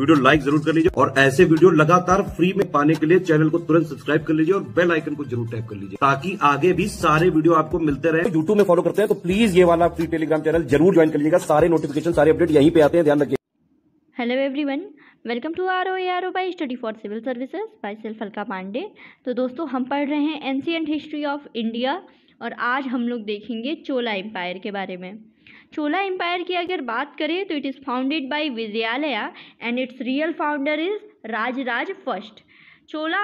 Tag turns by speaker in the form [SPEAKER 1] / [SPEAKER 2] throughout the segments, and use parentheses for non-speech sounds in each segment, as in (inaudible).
[SPEAKER 1] Video like जरूर कर लीजिए और ऐसे वीडियो लगातार फ्री में पाने के लिए चैनल को तुरंत सब्सक्राइब कर लीजिए और बेल आइकन को जरूर टैप कर लीजिए ताकि आगे भी सारे वीडियो आपको मिलते रहे यूट्यूब में फॉलो करते हैं तो प्लीज ये वाला फ्री टेलीग्राम चैनल जरूर ज्वाइन कर लीजिएगा सारे नोटिफिकेशन सारे अपडेट यहीं पे आते हैं ध्यान रखिए hello everyone welcome to R O A R O by study for civil services by self Alka Pandey तो दोस्तों हम पढ़ रहे हैं एंशियंट हिस्ट्री ऑफ इंडिया और आज हम लोग देखेंगे चोला एम्पायर के बारे में चोला एम्पायर की अगर बात करें तो it is founded by Vijayalaya and its real founder is Rajaraja first Chola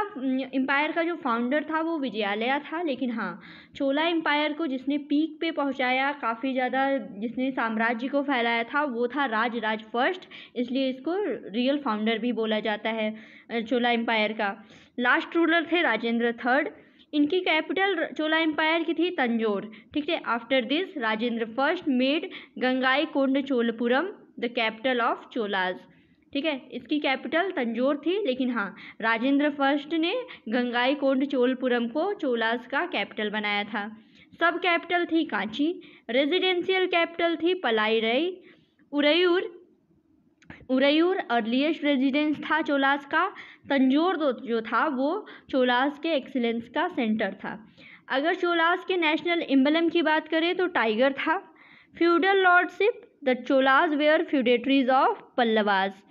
[SPEAKER 1] empire का जो फाउंडर था वो विजयालया था लेकिन हाँ चोला एम्पायर को जिसने पीक पे पहुँचाया काफ़ी ज़्यादा जिसने साम्राज्य को फैलाया था वो था राज राज फर्स्ट इसलिए इसको रियल फाउंडर भी बोला जाता है चोला एम्पायर का लास्ट रूलर थे राजेंद्र थर्ड इनकी कैपिटल चोला एम्पायर की थी तंजोर ठीक है after this Rajendra first made Gangaikonda Cholapuram the capital of Cholas ठीक है इसकी कैपिटल तंजोर थी लेकिन हाँ राजेंद्र फर्स्ट ने गंगाई कोंड चोलपुरम को चोलाज का कैपिटल बनाया था सब कैपिटल थी कांची रेजिडेंशियल कैपिटल थी पलाईरई उरयूर उरैयूर अर्लीस्ट रेजिडेंस था चोलास का तंजोर जो था वो चोलास के एक्सीलेंस का सेंटर था अगर चोलास के नेशनल एम्बलम की बात करें तो टाइगर था feudal lordship the Cholas were feudatories of Pallavas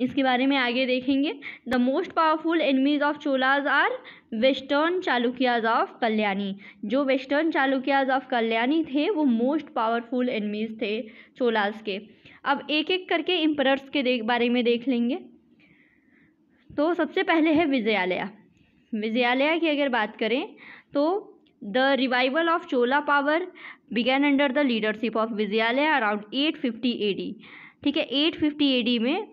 [SPEAKER 1] इसके बारे में आगे देखेंगे the most powerful enemies of Cholas are western Chalukyas of Kalyani जो वेस्टर्न चालुकियाज ऑफ कल्याणी थे वो मोस्ट पावरफुल एनिमीज थे चोलाज के अब एक एक करके इम्परर्स के देख बारे में देख लेंगे तो सबसे पहले है विजयालया विजयालया की अगर बात करें तो the revival of Chola power began under the leadership of Vijayalaya around eight fifty A D ठीक है एट फिफ्टी ए डी में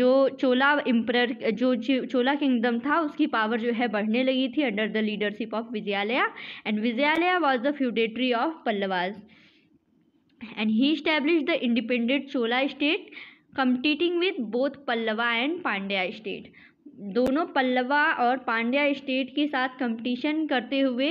[SPEAKER 1] जो चोला इम्पर जो चोला किंगडम था उसकी पावर जो है बढ़ने लगी थी under the leadership of Vijayalaya and Vijayalaya was the feudatory of Pallavas and he established the independent Chola state competing with both Pallava and Pandya state. दोनों पल्लवा और पांड्या स्टेट के साथ कंपटीशन करते हुए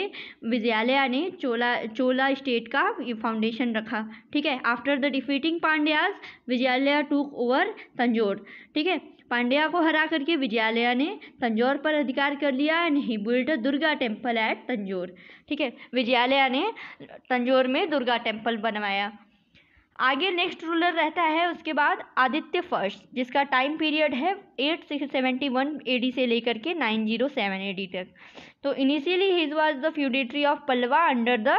[SPEAKER 1] विजयालय ने चोला चोला स्टेट का फाउंडेशन रखा ठीक है after the defeating Pandyas Vijayalaya took over Tanjore ठीक है पांड्या को हरा करके विजयालय ने तंजौर पर अधिकार कर लिया and he built Durga temple at Tanjore ठीक है विजयालय ने तंजौर में दुर्गा टेम्पल बनवाया आगे नेक्स्ट रूलर रहता है उसके बाद आदित्य फर्स्ट जिसका टाइम पीरियड है eight six seventy one A D से लेकर के nine zero seven A D तक तो initially his was the feudatory of Pallava under the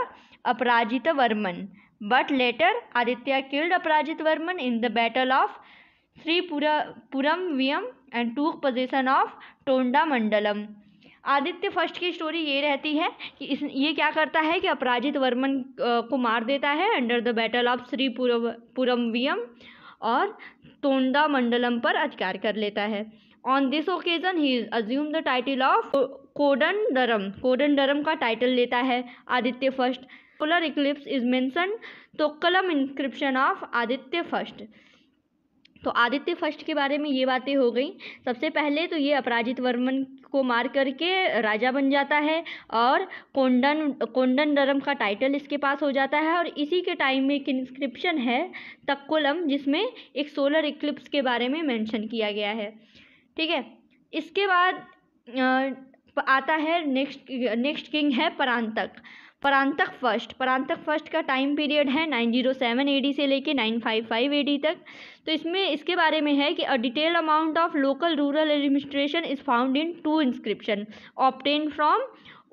[SPEAKER 1] Aparajita Varman but later Aditya killed Aparajita Varman in the battle of Sripurambiyam and took possession of Tondaimandalam Aditya first की story ये रहती है कि इस ये क्या करता है कि अपराजित वर्मन को मार देता है under the battle of Sripurambiyam और टोंडा मंडलम पर अधिकार कर लेता है on this occasion he assume the title of Kodandarama Kodandarama का टाइटल लेता है Aditya first polar eclipse is mention तो कलम इंस्क्रिप्शन ऑफ आदित्य फर्स्ट तो आदित्य फर्स्ट के बारे में ये बातें हो गई सबसे पहले तो ये अपराजित वर्मन को मार करके राजा बन जाता है और कोंडन कोंडन डरम का टाइटल इसके पास हो जाता है और इसी के टाइम में एक इंस्क्रिप्शन है तक्कुलम जिसमें एक सोलर इक्लिप्स के बारे में मेंशन किया गया है ठीक है इसके बाद आता है नेक्स्ट नेक्स्ट किंग है परांतक परांतक फर्स्ट परांतक फर्स्ट का टाइम पीरियड है nine zero seven A D से लेके nine five five A D तक तो इसमें इसके बारे में है कि a detail amount of local rural administration is found in two inscription obtained from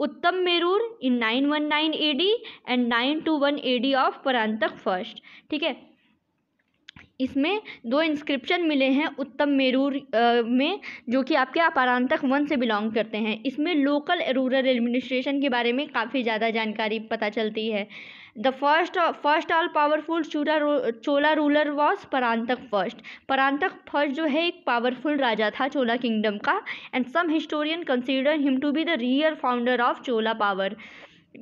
[SPEAKER 1] Uttaramerur in nine one nine A D and nine two one A D of Parantaka first ठीक है इसमें दो इंस्क्रिप्शन मिले हैं उत्तम मेरूर में जो कि आपके अपारांतक वन से बिलोंग करते हैं इसमें लोकल रूरल एडमिनिस्ट्रेशन के बारे में काफ़ी ज़्यादा जानकारी पता चलती है the first first all powerful चूरा Chola ruler was Parantaka first Parantaka first जो है एक पावरफुल राजा था चोला किंगडम का and some historian consider him to be the real founder of Chola power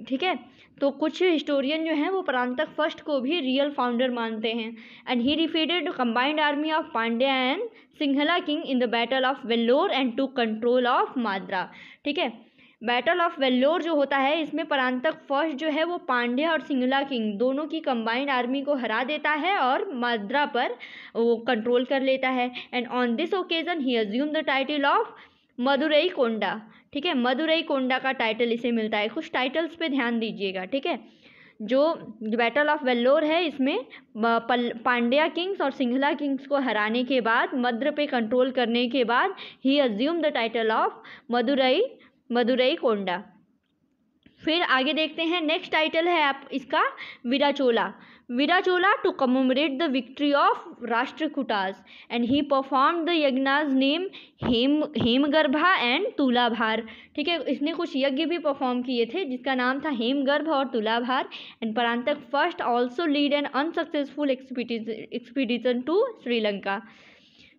[SPEAKER 1] ठीक है तो कुछ हिस्टोरियन जो हैं वो प्रांतक फर्स्ट को भी रियल फाउंडर मानते हैं and he defeated combined army of Pandya and Sinhala king in the battle of Vellore and took control of Madurai ठीक है बैटल ऑफ वेल्लोर जो होता है इसमें प्रांतक फर्स्ट जो है वो पांड्या और सिंगला किंग दोनों की कंबाइंड आर्मी को हरा देता है और माद्रा पर वो कंट्रोल कर लेता है and on this occasion he assume the title of Maduraikonda ठीक है मदुरई कोंडा का टाइटल इसे मिलता है कुछ टाइटल्स पे ध्यान दीजिएगा ठीक है जो बैटल ऑफ वेल्लोर है इसमें पांड्या किंग्स और सिंघला किंग्स को हराने के बाद मद्र पे कंट्रोल करने के बाद he assume the title of Madurai Maduraikonda फिर आगे देखते हैं नेक्स्ट टाइटल है आप इसका Virachola Virachola to commemorate the victory of Rashtrakutas and he perform the yajnas name हेम हेमगर्भा एंड तुलाभार ठीक है इसने कुछ यज्ञ भी परफॉर्म किए थे जिसका नाम था हेमगर्भ और Tulabhara and Parantaka first also lead an unsuccessful expedition to Sri Lanka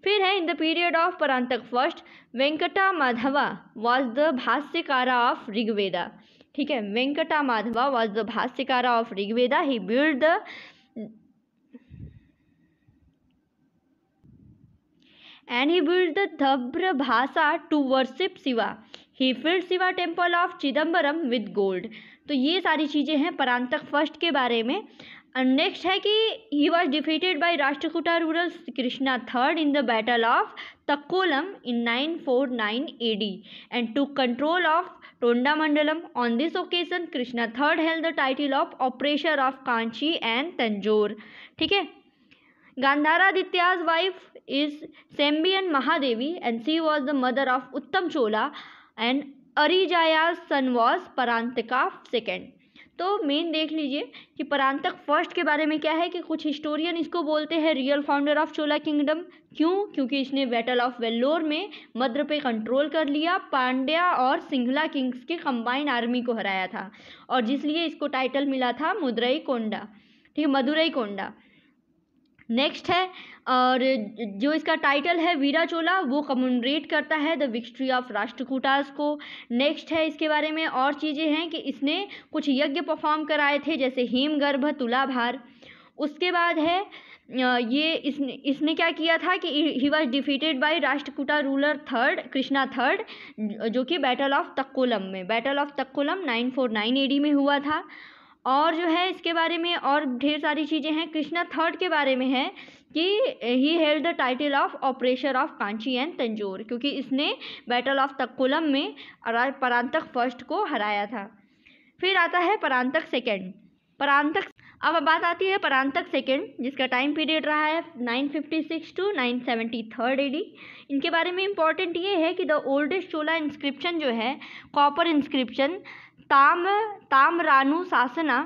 [SPEAKER 1] फिर है in the period of Parantaka first Venkata Madhava was the Bhashyakara of Rigveda ठीक है Venkata Madhava was the Bhashyakara of Rigveda he build the and he build दब्र भाषा to to Shiva he filled Shiva temple of Chidambaram with gold तो ये सारी चीज़ें हैं परांतक फर्स्ट के बारे में नेक्स्ट है कि he was defeated by Rashtrakuta ruler Krishna third in the battle of Takkolam in nine four nine A D and took control of Tondaimandalam on this occasion Krishna third held the title of oppressor of Kanchi and Tanjore ठीक है Gandaraditya's wife is Sembiyan Mahadevi and she was the mother of Uttama Chola and Arinjaya's son was Parantaka second तो main देख लीजिए कि परांतक first के बारे में क्या है कि कुछ हिस्टोरियन इसको बोलते हैं real founder of Chola kingdom क्यों क्योंकि इसने बैटल ऑफ वेल्लोर में मद्र पे कंट्रोल कर लिया पांड्या और सिंघला किंग्स के कंबाइन आर्मी को हराया था और जिसलिए इसको टाइटल मिला था मदुरई कोंडा ठीक है मदुरई कोंडा नेक्स्ट है और जो इसका टाइटल है वीरा चोला वो कम्युनरेट करता है द विक्ट्री ऑफ राष्ट्रकूटास को नेक्स्ट है इसके बारे में और चीज़ें हैं कि इसने कुछ यज्ञ परफॉर्म कराए थे जैसे हेम तुला तुलाभार उसके बाद है ये इसने इसने क्या किया था कि he was defeated by Rashtrakuta ruler third Krishna third जो कि बैटल ऑफ तक्कोलम में बैटल ऑफ तक्कोलम 949 एडी में हुआ था और जो है इसके बारे में और ढेर सारी चीज़ें हैं कृष्णा थर्ड के बारे में है कि he held the title of operation of Kanchi and Tanjore क्योंकि इसने बैटल ऑफ तक्कुलम में परांतक फर्स्ट को हराया था फिर आता है परांतक सेकेंड परांतक अब बात आती है परांतक सेकेंड जिसका टाइम पीरियड रहा है 956 टू 973 एडी इनके बारे में इम्पॉर्टेंट ये है कि द ओल्डेस्ट चोला इंस्क्रिप्शन जो है कॉपर इंस्क्रिप्शन ताम ताम्रानु शासना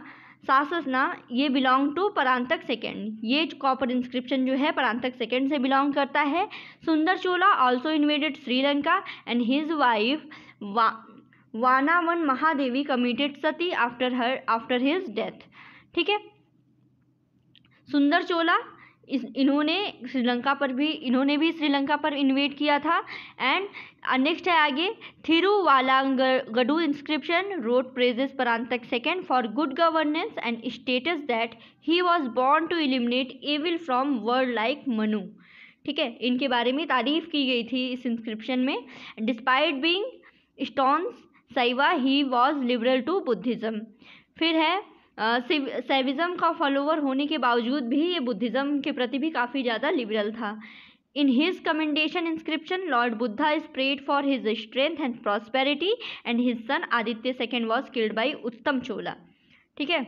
[SPEAKER 1] शासना ये बिलोंग टू परांतक सेकेंड ये कॉपर इंस्क्रिप्शन जो है परांतक सेकेंड से बिलोंग करता है Sundara Chola also invaded Sri Lanka and his wife वा Vanavan Mahadevi committed sati after her after his death ठीक है सुंदर चोला इस इन्होंने श्रीलंका पर भी इन्होंने भी श्रीलंका पर इन्वेट किया था एंड नेक्स्ट uh, है आगे Valangadu inscription road praises Parantaka second for good governance and states that he was born to eliminate evil from world like Manu ठीक है इनके बारे में तारीफ की गई थी इस इंस्क्रिप्शन में despite being staunch Saiva he was liberal to Buddhism फिर है सेविज्म का फॉलोवर होने के बावजूद भी ये बुद्धिज़्म के प्रति भी काफ़ी ज़्यादा लिबरल था in his commendation inscription lord Buddha is prayed for his strength and prosperity and his son Aditya second was killed by Uttama Chola ठीक है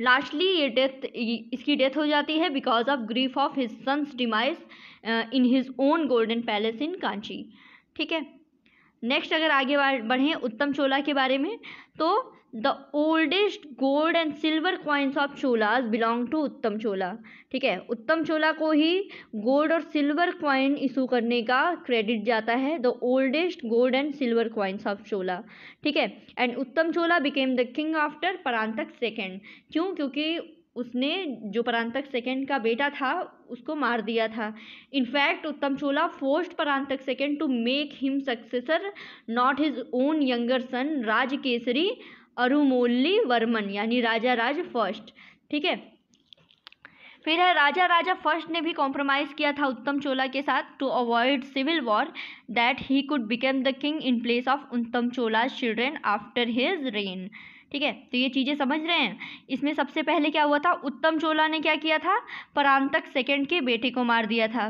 [SPEAKER 1] लास्टली ये डेथ इसकी डेथ हो जाती है because of grief of his sons demise in his own golden palace in Kanchi ठीक है next अगर आगे बढ़ें उत्तम चोला के बारे में तो the oldest gold and silver coins of Cholas belong to Uttama Chola ठीक है उत्तम चोला को ही गोल्ड और सिल्वर कॉइन इशू करने का क्रेडिट जाता है the oldest gold and silver coins of Chola ठीक है and Uttama Chola became the king after Parantaka second क्यों क्योंकि उसने जो परांतक सेकेंड का बेटा था उसको मार दिया था in fact Uttama Chola forced Parantaka second to make him successor not his own younger son Rajakesari Arumoli Varman यानी राजा राज फर्स्ट ठीक है फिर है राजा राजा फर्स्ट ने भी कॉम्प्रोमाइज़ किया था उत्तम चोला के साथ to avoid civil war that he could become the king in place of Uttama Chola children after his reign ठीक है तो ये चीज़ें समझ रहे हैं इसमें सबसे पहले क्या हुआ था उत्तम चोला ने क्या किया था परांतक सेकंड के बेटे को मार दिया था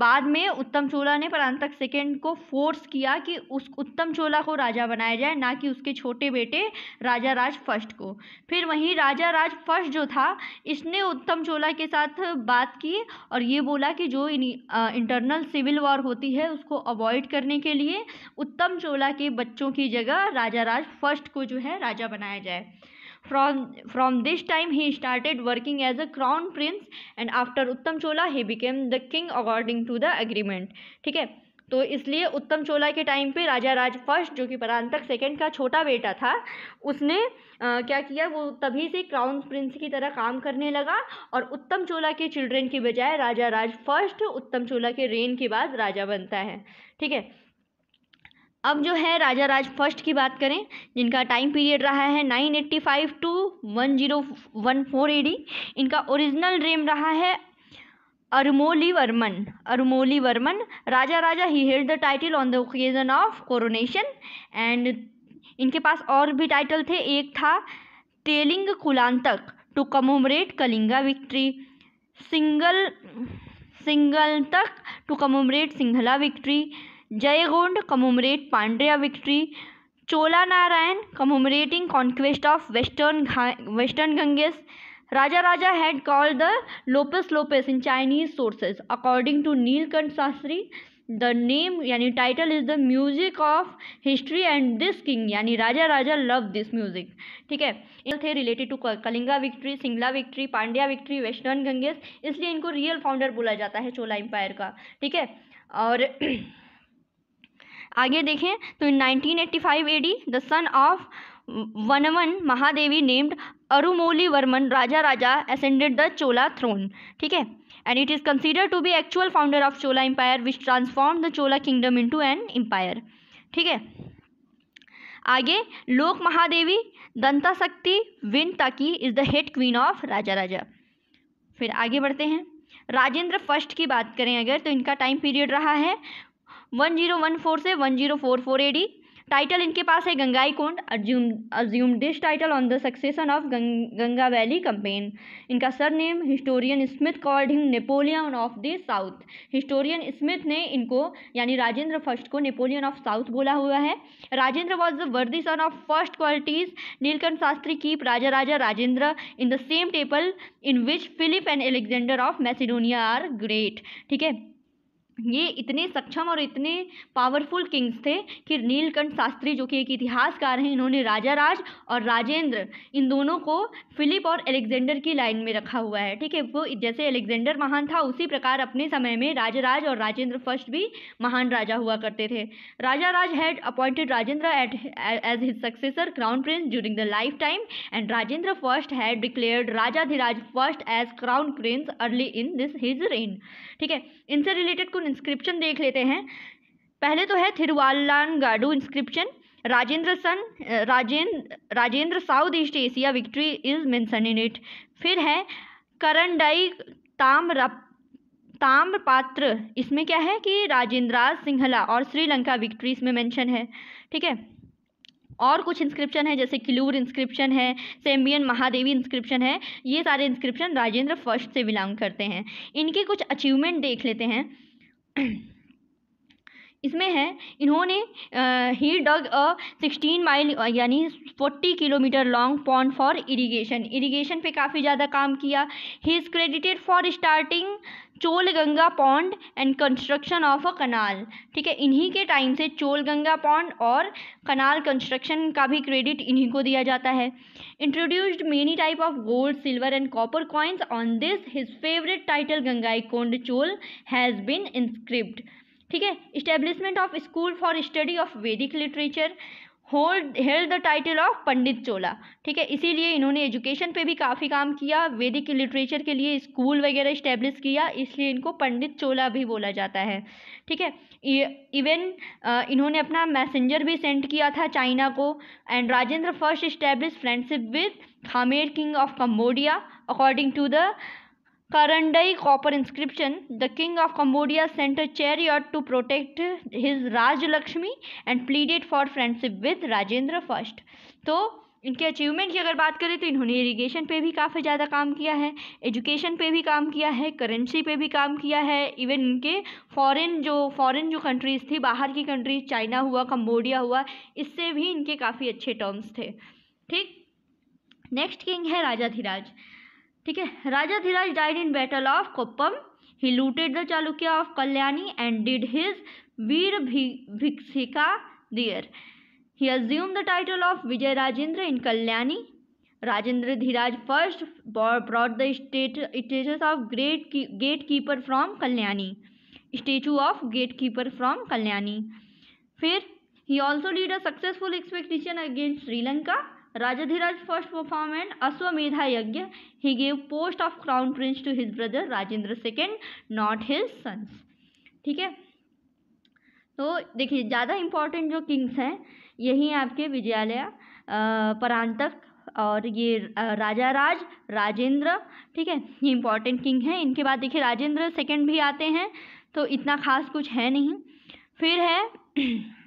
[SPEAKER 1] बाद में उत्तम चोला ने परांतक सेकंड को फोर्स किया कि उस उत्तम चोला को राजा बनाया जाए ना कि उसके छोटे बेटे राजा राज फर्स्ट को फिर वहीं राजा राज फर्स्ट जो था इसने उत्तम चोला के साथ बात की और ये बोला कि जो इंटरनल सिविल वॉर होती है उसको अवॉइड करने के लिए उत्तम चोला के बच्चों की जगह राजा राज फर्स्ट को जो है राजा बनाया बनाया जाए from from this time he started working as a crown prince and after Uttama Chola he became the king according to the agreement ठीक है तो इसलिए उत्तम चोला के टाइम पे राजा राज फर्स्ट जो कि परांतक सेकंड का छोटा बेटा था उसने आ, क्या किया वो तभी से क्राउन प्रिंस की तरह काम करने लगा और उत्तम चोला के चिल्ड्रन की बजाय राजा राज फर्स्ट उत्तम चोला के रेन के बाद राजा बनता है ठीक है अब जो है राजा राज फर्स्ट की बात करें जिनका टाइम पीरियड रहा है 985 to one one zero A A D इनका ओरिजिनल नेम रहा है अरमोली वर्मन अरमोली वर्मन राजा Rajaraja he held the title on the occasion of coronation एंड इनके पास और भी टाइटल थे एक था Telinga Kulantaka to commemorate Kalinga victory Singala Singalantaka to commemorate Sinhala victory Jayagonda commemorate Pandya victory Chola Narayana commemorating conquest of western western Gangas Rajaraja had call the low-pass low-pass in Chinese sources according to Nilakantha Shastri the name यानी title is the music of history and this king यानी Rajaraja love this music ठीक है they related to Kalinga victory Sinhala victory Pandya victory western Gangas इसलिए इनको real founder बोला जाता है Chola empire का ठीक है और (clears throat) आगे देखें तो in 1985 AD the son of Vanavan Mahadevi named Arumoli Varman Raja Raja ascended the Chola throne ठीक है and it is consider to be actual founder of Chola empire which transform the Chola kingdom into an empire ठीक है आगे लोक महादेवी दंता शक्ति विन ताकी is the head queen of Raja Raja फिर आगे बढ़ते हैं राजेंद्र फर्स्ट की बात करें अगर तो इनका टाइम पीरियड रहा है वन जीरो वन फोर से one zero four four AD title इनके पास है Gangaikonda assume assume this title on the succession of Ganga valley campaign इनका surname historian Smith called him Napoleon of the south historian Smith ने इनको यानी Rajendra first को Napoleon of south बोला हुआ है Rajendra was the worthy son of first qualities Nilakantha Sastri keep Raja Raja Rajendra in the same temple in which Philip and Alexander of Macedonia are great ठीक है ये इतने सक्षम और इतने पावरफुल किंग्स थे कि नीलकंठ शास्त्री जो कि एक इतिहासकार हैं इन्होंने राजा राज और राजेंद्र इन दोनों को फिलिप और एलेक्जेंडर की लाइन में रखा हुआ है ठीक है वो जैसे एलेक्जेंडर महान था उसी प्रकार अपने समय में राजा राज और राजेंद्र फर्स्ट भी महान राजा हुआ करते थे Raja Raja had appointed Rajendra at as his successor crown prince during the lifetime and Rajendra first had declared Rajadhiraja first as crown prince early in this his reign ठीक है इनसे रिलेटेड कुछ इंस्क्रिप्शन देख लेते हैं पहले तो है गाडू inscription Rajendra son Rajendra Rajendra south east Asia victory is mention in it फिर है करंडाई ताम्र ताम्रपात्र इसमें क्या है कि राजेंद्राज सिंघला और श्रीलंका विक्ट्री इसमें मेंशन है ठीक है और कुछ इंस्क्रिप्शन है जैसे किलूर इंस्क्रिप्शन है सेम्बियन महादेवी इंस्क्रिप्शन है ये सारे इंस्क्रिप्शन राजेंद्र फर्स्ट से बिलोंग करते हैं इनके कुछ अचीवमेंट देख लेते हैं (clears throat) इसमें है इन्होंने he dug a sixteen mile यानी forty kilometre long pond for irrigation irrigation पे काफ़ी ज़्यादा काम किया he is credited for starting Chola Ganga pond and construction of a canal ठीक है इन्हीं के टाइम से चोल गंगा पॉन्ड और कनाल कंस्ट्रक्शन का भी क्रेडिट इन्हीं को दिया जाता है introduced many type of gold silver and copper coins on this his favourite title Gangaikonda Chola has been inscript ठीक है establishment of school for study of Vedic literature hold held the title of Pandit Chola ठीक है इसीलिए इन्होंने एजुकेशन पे भी काफ़ी काम किया वैदिक लिटरेचर के लिए स्कूल वगैरह इस्टेब्लिश किया इसलिए इनको पंडित चोला भी बोला जाता है ठीक है इवन e, इन्होंने अपना मैसेंजर भी सेंड किया था चाइना को and Rajendra first establish friendship with Khmer king of Cambodia according to the Karandai copper inscription the king of Cambodia sent a chariot to protect his Rajalakshmi and pleaded for friendship with Rajendra first तो इनके achievement की अगर बात करें तो इन्होंने irrigation पे भी काफ़ी ज़्यादा काम किया है एजुकेशन पे भी काम किया है करेंसी पे भी काम किया है इवन इनके फॉरेन जो फॉरेन जो कंट्रीज़ थी बाहर की कंट्रीज चाइना हुआ कम्बोडिया हुआ इससे भी इनके काफ़ी अच्छे टर्म्स थे ठीक नेक्स्ट किंग है राजा धीराज ठीक है Rajadhiraja died in battle of Koppam he looted the Chalukya of Kalyani and did his Virabhisheka there he assume the title of Vijaya Rajendra in Kalyani Rajendra Dhiraja first brought the statues of great gatekeeper from Kalyani statue of gatekeeper from Kalyani फिर he also lead a successful expectation against Sri Lanka Rajadhiraja first perform and Ashvamedha yagya he gave post of crown Prince to his brother Rajendra second not his sons ठीक है तो देखिए ज़्यादा important जो Kings हैं यही आपके विजयालय परांतक और ये राजा राज राजेंद्र ठीक है ये इम्पॉर्टेंट किंग हैं इनके बाद देखिए राजेंद्र सेकेंड भी आते हैं तो इतना खास कुछ है नहीं फिर है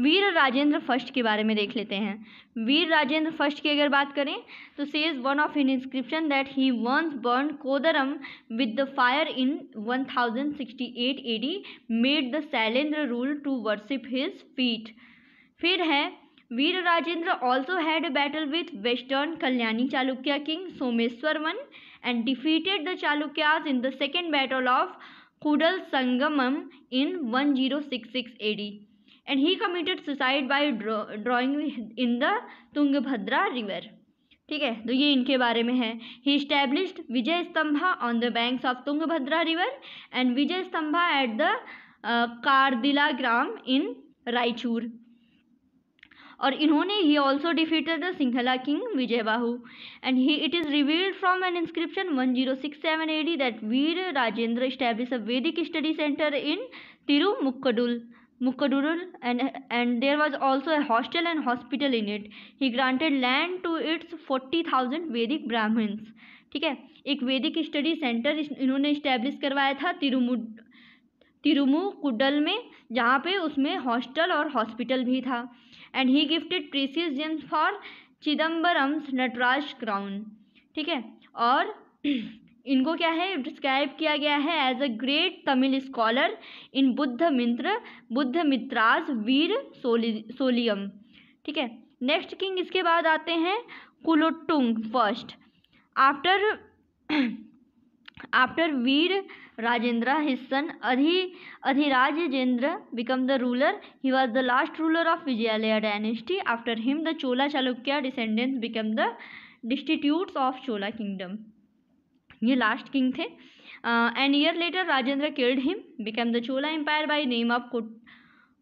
[SPEAKER 1] वीर राजेंद्र फर्स्ट के बारे में देख लेते हैं वीर राजेंद्र फर्स्ट की अगर बात करें तो says one of in inscription that he once burn Kodaram with the fire in 1068 AD made the Sailendra rule to worship his feet फिर है Vira Rajendra also had a battle with western Kalyani Chalukya king Someshvara one and defeated the Chalukyas in the second battle of Kudal Sangamam in one zero six A AD and he committed suicide by drowning in the the river ठीक है तो ये इनके बारे में है he established Vijaya Stambha on the banks of Tungabhadra river and Vijaya Stambha at the Kardila Grama in Raichur और इन्होंने he also defeated the Sinhala king Vijaya Bahu and he it is revealed from an inscription one zero six seven AD that Vira Rajendra establish a Vedic study centre in Tirumukkudal Mukadural and, and there was also a hostel and hospital in it. He granted land to its 40,000 Vedic Brahmins. ठीक है एक वैदिक study centre इन्होंने establish करवाया था तिरुमु तिरुमुकुडल में जहाँ पे उसमें हॉस्टल और हॉस्पिटल भी था and he gifted precious gems for Chidambaram's Nataraja crown ठीक है और इनको क्या है डिस्क्राइब किया गया है as a great Tamil scholar in Buddha Mitra Buddha Mitra's Vira Soli Soliyam ठीक है नेक्स्ट किंग इसके बाद आते हैं Kulottunga first after after Vira Rajendra his son Adhi Adhirajendra become the ruler he was the last ruler of Vijayalaya dynasty after him the Chola Chalukya descendants become the destitutes of Chola kingdom ये लास्ट किंग थे and year later Rajendra killed him become the Chola empire by name of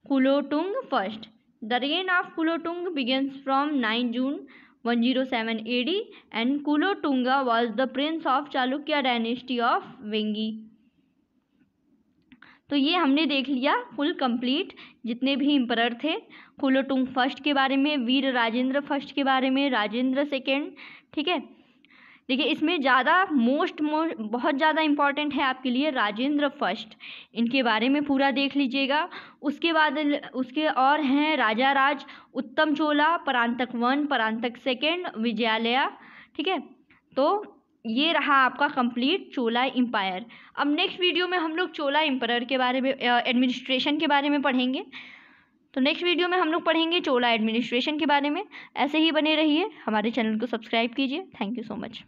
[SPEAKER 1] Kulottunga first the reign of Kulottunga begins from nine June one zero seven A D and Kulottunga was the prince of Chalukya dynasty of Vengi तो ये हमने देख लिया full complete जितने भी इम्परर थे कुलोटुंग first के बारे में वीर राजेंद्र फर्स्ट के बारे में राजेंद्र सेकेंड ठीक है देखिए इसमें ज़्यादा मोस्ट मोस्ट बहुत ज़्यादा इम्पॉर्टेंट है आपके लिए राजेंद्र फर्स्ट इनके बारे में पूरा देख लीजिएगा उसके बाद उसके और हैं राजा राज उत्तम चोला परांतक वन परांतक सेकेंड विजयालया ठीक है तो ये रहा आपका कंप्लीट चोला एम्पायर अब नेक्स्ट वीडियो में हम लोग चोला एम्पायर के बारे में एडमिनिस्ट्रेशन के बारे में पढ़ेंगे तो नेक्स्ट वीडियो में हम लोग पढ़ेंगे चोला एडमिनिस्ट्रेशन के बारे में ऐसे ही बने रहिए हमारे चैनल को सब्सक्राइब कीजिए थैंक यू सो मच